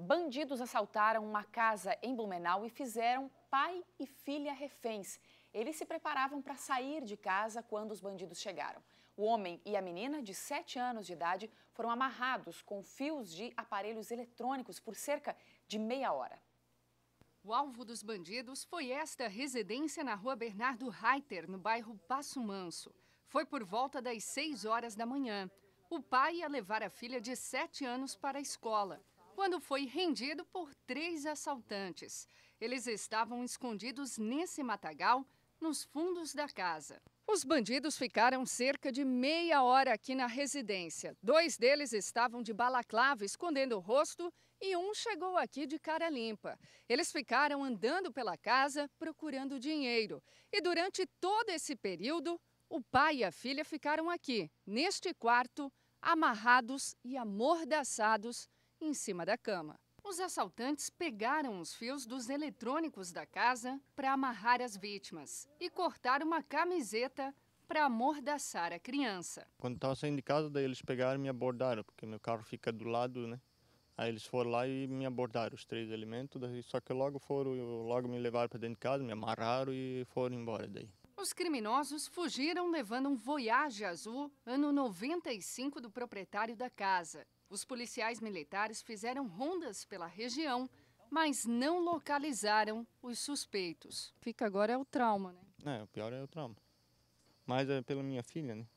Bandidos assaltaram uma casa em Blumenau e fizeram pai e filha reféns. Eles se preparavam para sair de casa quando os bandidos chegaram. O homem e a menina, de 7 anos de idade, foram amarrados com fios de aparelhos eletrônicos por cerca de meia hora. O alvo dos bandidos foi esta residência na rua Bernardo Reiter, no bairro Passo Manso. Foi por volta das 6 horas da manhã. O pai ia levar a filha de 7 anos para a escola quando foi rendido por três assaltantes. Eles estavam escondidos nesse matagal, nos fundos da casa. Os bandidos ficaram cerca de meia hora aqui na residência. Dois deles estavam de balaclava, escondendo o rosto, e um chegou aqui de cara limpa. Eles ficaram andando pela casa procurando dinheiro. E durante todo esse período, o pai e a filha ficaram aqui, neste quarto, amarrados e amordaçados em cima da cama. Os assaltantes pegaram os fios dos eletrônicos da casa para amarrar as vítimas e cortaram uma camiseta para amordaçar a criança. Quando estava saindo de casa, daí eles pegaram e me abordaram, porque meu carro fica do lado, né? Aí eles foram lá e me abordaram, os três elementos, daí, só que logo foram, logo me levaram para dentro de casa, me amarraram e foram embora daí. Os criminosos fugiram levando um Voyage azul, ano 95 do proprietário da casa, os policiais militares fizeram rondas pela região, mas não localizaram os suspeitos. Fica agora é o trauma, né? É, o pior é o trauma. Mas é pela minha filha, né?